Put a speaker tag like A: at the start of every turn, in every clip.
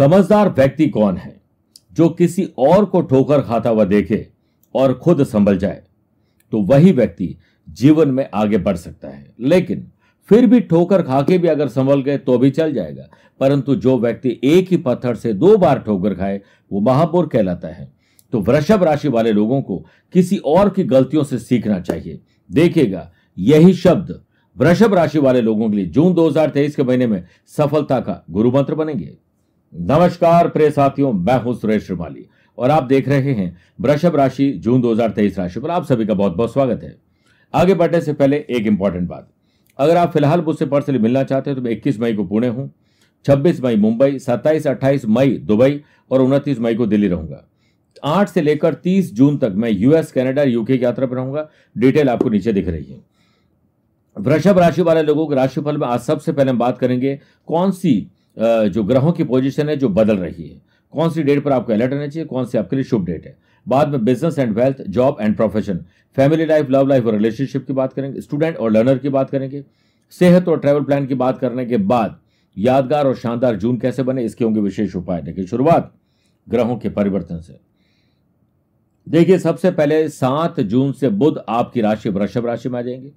A: समझदार व्यक्ति कौन है जो किसी और को ठोकर खाता हुआ देखे और खुद संभल जाए तो वही व्यक्ति जीवन में आगे बढ़ सकता है लेकिन फिर भी ठोकर खा के भी अगर संभल गए तो भी चल जाएगा परंतु जो व्यक्ति एक ही पत्थर से दो बार ठोकर खाए वो महापुर कहलाता है तो वृषभ राशि वाले लोगों को किसी और की गलतियों से सीखना चाहिए देखिएगा यही शब्द वृषभ राशि वाले लोगों के लिए जून 2023 के महीने में सफलता का गुरु मंत्र बनेंगे नमस्कार प्रिय साथियों मैं हूं सुरेश श्रीमाली और आप देख रहे हैं वृषभ राशि जून 2023 राशि पर आप सभी का बहुत बहुत स्वागत है आगे बढ़ने से पहले एक इंपॉर्टेंट बात अगर आप फिलहाल मुझसे पर्सनली मिलना चाहते हैं तो मैं इक्कीस मई को पुणे हूँ छब्बीस मई मुंबई सत्ताईस अट्ठाईस मई दुबई और उनतीस मई को दिल्ली रहूंगा आठ से लेकर तीस जून तक मैं यूएस कैनेडा यूके की यात्रा पर रहूंगा डिटेल आपको नीचे दिख रही है वृषभ राशि वाले लोगों के राशिफल में आज सबसे पहले हम बात करेंगे कौन सी जो ग्रहों की पोजिशन है जो बदल रही है कौन सी डेट पर आपको अलर्ट रहना चाहिए कौन सी आपके लिए शुभ डेट है बाद में business and wealth job and profession family life love life और रिलेशनशिप की बात करेंगे स्टूडेंट और लर्नर की बात करेंगे सेहत और ट्रैवल प्लान की बात करने के बाद यादगार और शानदार जून कैसे बने इसके होंगे विशेष उपाय देखिए शुरुआत ग्रहों के परिवर्तन से देखिए सबसे पहले सात जून से बुध आपकी राशि वृषभ राशि में आ जाएंगे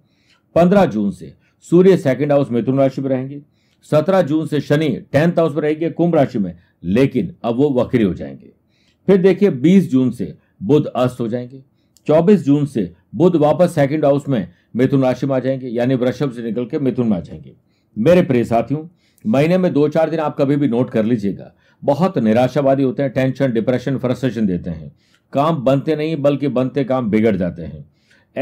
A: पंद्रह जून से सूर्य सेकंड हाउस मिथुन राशि में रहेंगे सत्रह जून से शनि टेंथ हाउस में रहेंगे कुंभ राशि में लेकिन अब वो वक्री हो जाएंगे फिर देखिए बीस जून से बुध अस्त हो जाएंगे चौबीस जून से बुध वापस सेकंड हाउस में मिथुन राशि में आ जाएंगे यानी वृषभ से निकल के मिथुन में आ जाएंगे मेरे प्रिय साथियों महीने में दो चार दिन आप कभी भी नोट कर लीजिएगा बहुत निराशावादी होते हैं टेंशन डिप्रेशन फ्रस्ट्रेशन देते हैं काम बनते नहीं बल्कि बनते काम बिगड़ जाते हैं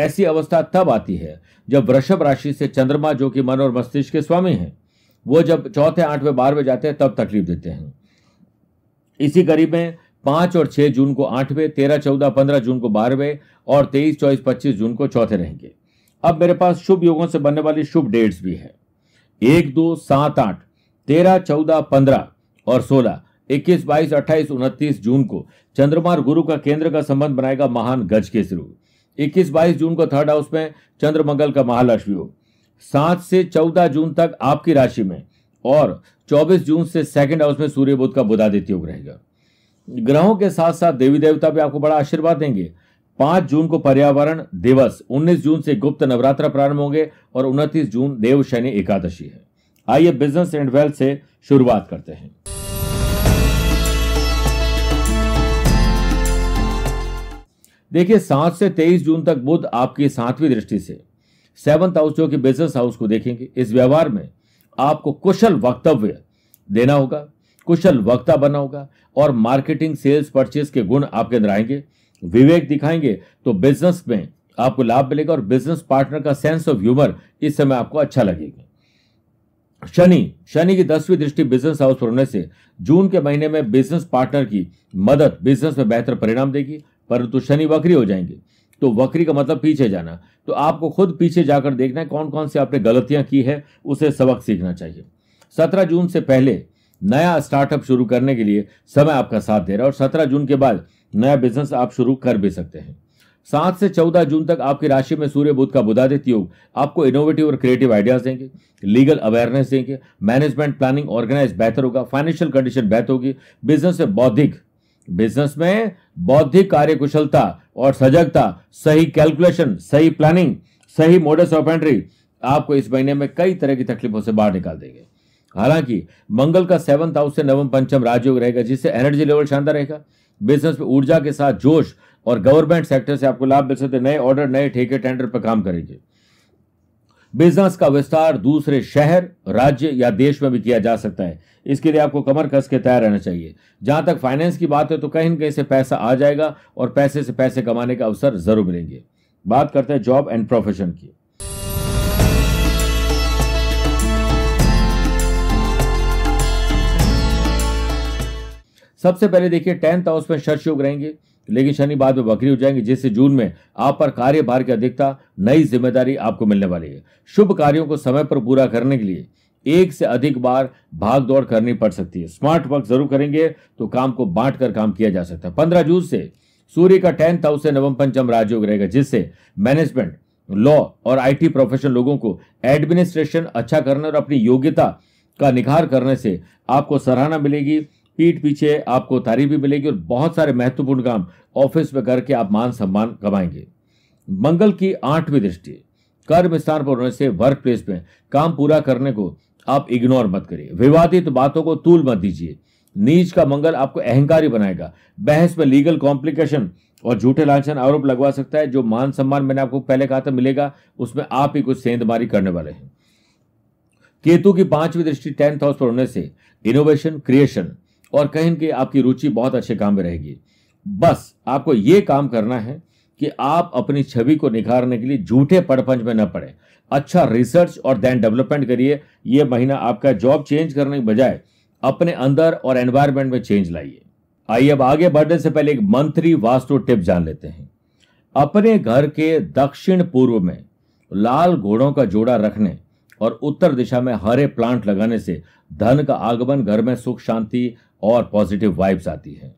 A: ऐसी अवस्था तब आती है जब वृषभ राशि से चंद्रमा जो कि मन और मस्तिष्क के स्वामी हैं वो जब चौथे आठवें बारहवें जाते हैं तब तकलीफ देते हैं इसी करीब में पांच और छह जून को आठवें तेरह चौदह पंद्रह जून को बारहवें और तेईस चौबीस पच्चीस जून को चौथे रहेंगे अब मेरे पास शुभ योगों से बनने वाली शुभ डेट्स भी है एक दो सात आठ तेरह चौदह पंद्रह और सोलह इक्कीस बाईस अट्ठाईस उनतीस जून को चंद्रमा गुरु का केंद्र का संबंध बनाएगा महान गज के शुरू इक्कीस बाईस जून को थर्ड हाउस में चंद्रमंगल का महालक्ष्मी योग सात से चौदह जून तक आपकी राशि में और चौबीस जून से सेकेंड हाउस में सूर्य बुद्ध का बुधादित्य योग रहेगा ग्रहों के साथ साथ देवी देवता भी आपको बड़ा आशीर्वाद देंगे पांच जून को पर्यावरण दिवस उन्नीस जून से गुप्त नवरात्र प्रारंभ होंगे और उनतीस जून देव शनि एकादशी है आइए बिजनेस एंड वेल्थ से शुरुआत करते हैं देखिए सात से तेईस जून तक बुद्ध आपकी सातवीं दृष्टि से सेवंथ हाउस जो कि बिजनेस हाउस को देखेंगे इस व्यवहार में आपको कुशल वक्तव्य देना होगा कुशल वक्ता बनना होगा और मार्केटिंग सेल्स परचेज के गुण आपके अंदर आएंगे विवेक दिखाएंगे तो बिजनेस में आपको लाभ मिलेगा और बिजनेस पार्टनर का सेंस ऑफ ह्यूमर इस समय आपको अच्छा लगेगा शनि शनि की दसवीं दृष्टि बिजनेस हाउस पर होने से जून के महीने में बिजनेस पार्टनर की मदद बिजनेस में बेहतर परिणाम देगी परंतु शनि वक्री हो जाएंगे तो वक्री का मतलब पीछे जाना तो आपको खुद पीछे जाकर देखना है कौन कौन सी आपने गलतियां की है उसे सबक सीखना चाहिए सत्रह जून से पहले नया स्टार्टअप शुरू करने के लिए समय आपका साथ दे रहा है और सत्रह जून के बाद नया बिजनेस आप शुरू कर भी सकते हैं सात से चौदह जून तक आपकी राशि में सूर्य बुद्ध का बुधादित योग आपको इनोवेटिव और क्रिएटिव आइडियाज देंगे लीगल अवेयरनेस देंगे मैनेजमेंट प्लानिंग ऑर्गेनाइज बेहतर होगा फाइनेंशियल कंडीशन बेहतर होगी बिजनेस से बौद्धिक बिजनेस में बौद्धिक कार्यकुशलता और सजगता सही कैलकुलेशन सही प्लानिंग सही मोडस ऑफ एंट्री आपको इस महीने में कई तरह की तकलीफों से बाहर निकाल देंगे हालांकि मंगल का सेवंथ हाउस से नवम पंचम राजयोग रहेगा जिससे एनर्जी लेवल शानदार रहेगा बिजनेस में ऊर्जा के साथ जोश और गवर्नमेंट सेक्टर से आपको लाभ मिल सकते नए ऑर्डर नए ठेके टेंडर पर काम करेंगे बिजनेस का विस्तार दूसरे शहर राज्य या देश में भी किया जा सकता है इसके लिए आपको कमर कस के तैयार रहना चाहिए जहां तक फाइनेंस की बात है तो कहीं ना कहीं से पैसा आ जाएगा और पैसे से पैसे कमाने का अवसर जरूर मिलेंगे बात करते हैं जॉब एंड प्रोफेशन की सबसे पहले देखिए टेंथ हाउस में शर्ष योग रहेंगे लेकिन शनि बाद में बकरी हो जाएंगे जिससे जून में आप पर कार्यभार की अधिकता नई जिम्मेदारी आपको मिलने वाली है शुभ कार्यों को समय पर पूरा करने के लिए एक से अधिक बार भाग दौड़ करनी पड़ सकती है स्मार्ट वर्क जरूर करेंगे तो काम को बांट कर काम किया जा सकता है पंद्रह जून से सूर्य का टेंथ हाउस से नवम पंचम राजयोग रहेगा जिससे मैनेजमेंट लॉ और आईटी प्रोफेशनल लोगों को एडमिनिस्ट्रेशन अच्छा करने और अपनी योग्यता का निखार करने से आपको सराहना मिलेगी पीठ पीछे आपको तारीफ भी मिलेगी और बहुत सारे महत्वपूर्ण काम ऑफिस में करके आप मान सम्मान कमाएंगे मंगल की आठवीं दृष्टि कर्म स्थान पर होने से वर्क प्लेस में काम पूरा करने को आप इग्नोर मत करिए विवादित बातों को तूल मत दीजिए नीच का मंगल आपको अहंकारी बनाएगा बहस में लीगल कॉम्प्लिकेशन और झूठे लाछन आरोप लगवा सकता है जो मान सम्मान मैंने आपको पहले कहा था मिलेगा उसमें आप ही कुछ सेंधमारी करने वाले हैं केतु की पांचवी दृष्टि टेंथ हाउस पर होने से इनोवेशन क्रिएशन और कहें कि आपकी रुचि बहुत अच्छे काम में रहेगी बस आपको ये काम करना है कि आप अपनी छवि को निखारने के लिए झूठे पड़पंच में न पड़े अच्छा रिसर्च और देन डेवलपमेंट करिए यह महीना आपका जॉब चेंज करने के बजाय अपने अंदर और एनवायरमेंट में चेंज लाइए आइए अब आगे बढ़ने से पहले एक मंत्री वास्तु टिप जान लेते हैं अपने घर के दक्षिण पूर्व में लाल घोड़ों का जोड़ा रखने और उत्तर दिशा में हरे प्लांट लगाने से धन का आगमन घर में सुख शांति और पॉजिटिव वाइब्स आती है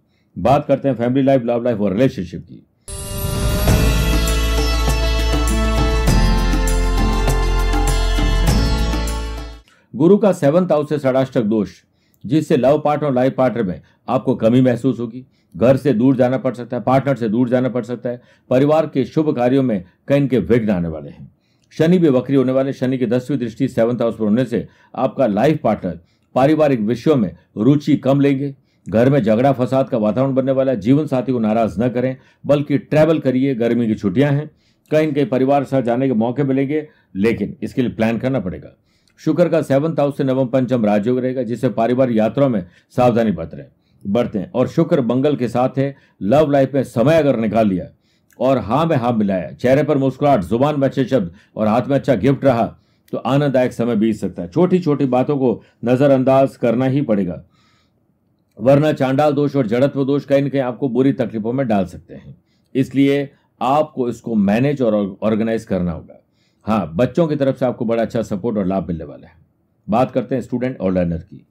A: बात करते हैं फैमिली लाइफ लव लाइफ और रिलेशनशिप की गुरु का सेवंथ हाउस से षडाष्टक दोष जिससे लव पार्टनर और लाइफ पार्टनर में आपको कमी महसूस होगी घर से दूर जाना पड़ सकता है पार्टनर से दूर जाना पड़ सकता है परिवार के शुभ कार्यों में कई के विघ्न आने वाले हैं शनि भी वक्री होने वाले शनि की दसवीं दृष्टि सेवंथ हाउस पर होने से आपका लाइफ पार्टनर पारिवारिक विषयों में रुचि कम लेंगे घर में झगड़ा फसाद का वातावरण बनने वाला है जीवन साथी को नाराज न करें बल्कि ट्रैवल करिए गर्मी की छुट्टियां हैं कहीं कहीं परिवार साथ जाने के मौके मिलेंगे लेकिन इसके लिए प्लान करना पड़ेगा शुक्र का सेवंथ हाउस से नवम पंचम राजयोग रहेगा जिससे पारिवारिक यात्राओं में सावधानी बरतें बरतें और शुक्र मंगल के साथ है लव लाइफ में समय अगर निकाल लिया और हाँ में हाँ मिलाया चेहरे पर मुस्कुराहट जुबान में अच्छे शब्द और हाथ में अच्छा गिफ्ट रहा तो आनंददायक समय बीत सकता है छोटी छोटी बातों को नज़रअंदाज करना ही पड़ेगा वरना चांडाल दोष और जड़त्व दोष कहीं ना कहीं आपको बुरी तकलीफों में डाल सकते हैं इसलिए आपको इसको मैनेज और ऑर्गेनाइज करना होगा हाँ बच्चों की तरफ से आपको बड़ा अच्छा सपोर्ट और लाभ मिलने वाला है बात करते हैं स्टूडेंट और लर्नर की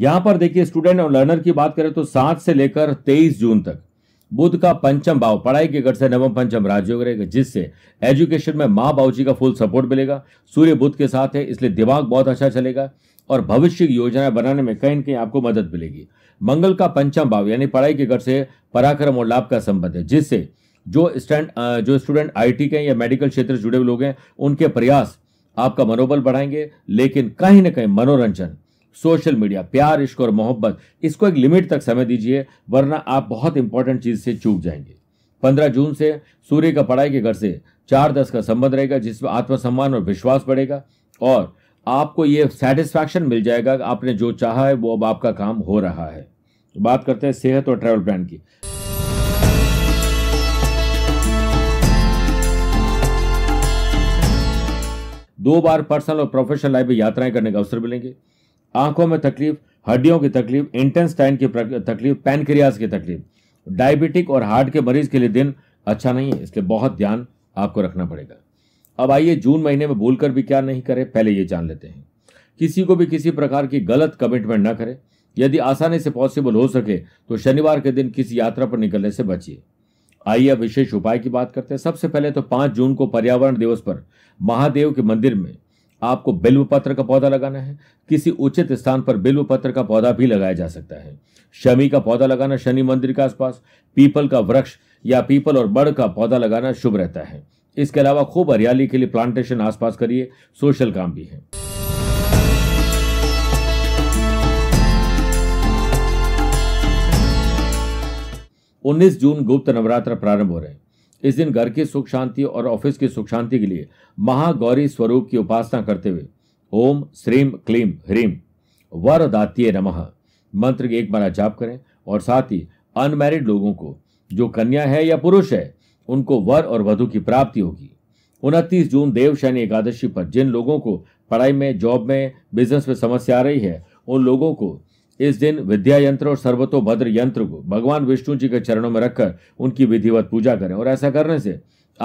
A: यहां पर देखिए स्टूडेंट और लर्नर की बात करें तो सात से लेकर तेईस जून तक बुद्ध का पंचम भाव पढ़ाई के घर से नवम पंचम राजयोग रहेगा जिससे एजुकेशन में माँ बाबू जी का फुल सपोर्ट मिलेगा सूर्य बुद्ध के साथ है इसलिए दिमाग बहुत अच्छा चलेगा और भविष्य की योजनाएं बनाने में कहीं ना कहीं आपको मदद मिलेगी मंगल का पंचम भाव यानी पढ़ाई के घर से पराक्रम और लाभ का संबंध है जिससे जो स्टैंड जो स्टूडेंट आईटी के या मेडिकल क्षेत्र से जुड़े हुए लोग हैं उनके प्रयास आपका मनोबल बढ़ाएंगे लेकिन कहीं ना कहीं मनोरंजन सोशल मीडिया प्यार इश्क और मोहब्बत इसको एक लिमिट तक समय दीजिए वरना आप बहुत इंपॉर्टेंट चीज़ से चूक जाएंगे पंद्रह जून से सूर्य का पढ़ाई के घर से चार दस का संबंध रहेगा जिसमें आत्मसम्मान और विश्वास बढ़ेगा और आपको ये सेटिस्फैक्शन मिल जाएगा कि आपने जो चाहा है वो अब आपका काम हो रहा है तो बात करते हैं सेहत और ट्रैवल प्लान की दो बार पर्सनल और प्रोफेशनल लाइफ में यात्राएं करने का अवसर मिलेंगे आंखों में तकलीफ हड्डियों की तकलीफ इंटेस्टाइन की तकलीफ पैनक्रियाज की तकलीफ डायबिटिक और हार्ट के मरीज के लिए दिन अच्छा नहीं है इसलिए बहुत ध्यान आपको रखना पड़ेगा अब आइए जून महीने में भूल भी क्या नहीं करें पहले ये जान लेते हैं किसी को भी किसी प्रकार की गलत कमिटमेंट न करें यदि आसानी से पॉसिबल हो सके तो शनिवार के दिन किसी यात्रा पर निकलने से बचिए आइए अब विशेष उपाय की बात करते हैं सबसे पहले तो पांच जून को पर्यावरण दिवस पर महादेव के मंदिर में आपको बिल्व पत्र का पौधा लगाना है किसी उचित स्थान पर बिल्व पत्र का पौधा भी लगाया जा सकता है शमी का पौधा लगाना शनि मंदिर के आसपास पीपल का वृक्ष या पीपल और बड़ का पौधा लगाना शुभ रहता है इसके अलावा खूब हरियाली के लिए प्लांटेशन आसपास करिए सोशल काम भी है उन्नीस जून गुप्त नवरात्र प्रारंभ हो रहे हैं इस दिन घर की सुख शांति और ऑफिस की सुख शांति के लिए महागौरी स्वरूप की उपासना करते हुए ओम श्रीम क्लीम ह्रीम वरदातीय नमः मंत्र के एक बार जाप करें और साथ ही अनमैरिड लोगों को जो कन्या है या पुरुष है उनको वर और वधु की प्राप्ति होगी उनतीस जून देव शनि एकादशी पर जिन लोगों को पढ़ाई में जॉब में बिजनेस में समस्या आ रही है उन लोगों को इस दिन विद्या यंत्र और सर्वतोभद्र यंत्र को भगवान विष्णु जी के चरणों में रखकर उनकी विधिवत पूजा करें और ऐसा करने से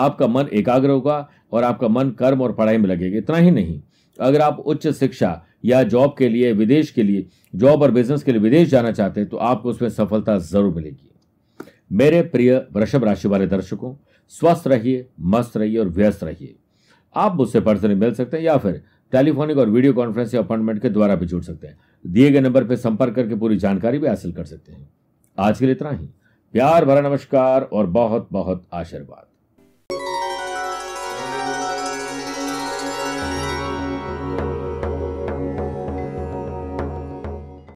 A: आपका मन एकाग्र होगा और आपका मन कर्म और पढ़ाई में लगेगा इतना ही नहीं अगर आप उच्च शिक्षा या जॉब के लिए विदेश के लिए जॉब और बिजनेस के लिए विदेश जाना चाहते हैं तो आपको उसमें सफलता जरूर मिलेगी मेरे प्रिय वृषभ राशि वाले दर्शकों स्वस्थ रहिए मस्त रहिए और व्यस्त रहिए आप मुझसे पर्सनली मिल सकते हैं या फिर टेलीफोनिक और वीडियो कॉन्फ्रेंसिंग अपॉइंटमेंट के द्वारा भी जुड़ सकते हैं दिए गए नंबर पर संपर्क करके पूरी जानकारी भी हासिल कर सकते हैं आज के लिए इतना ही प्यार भरा नमस्कार और बहुत बहुत आशीर्वाद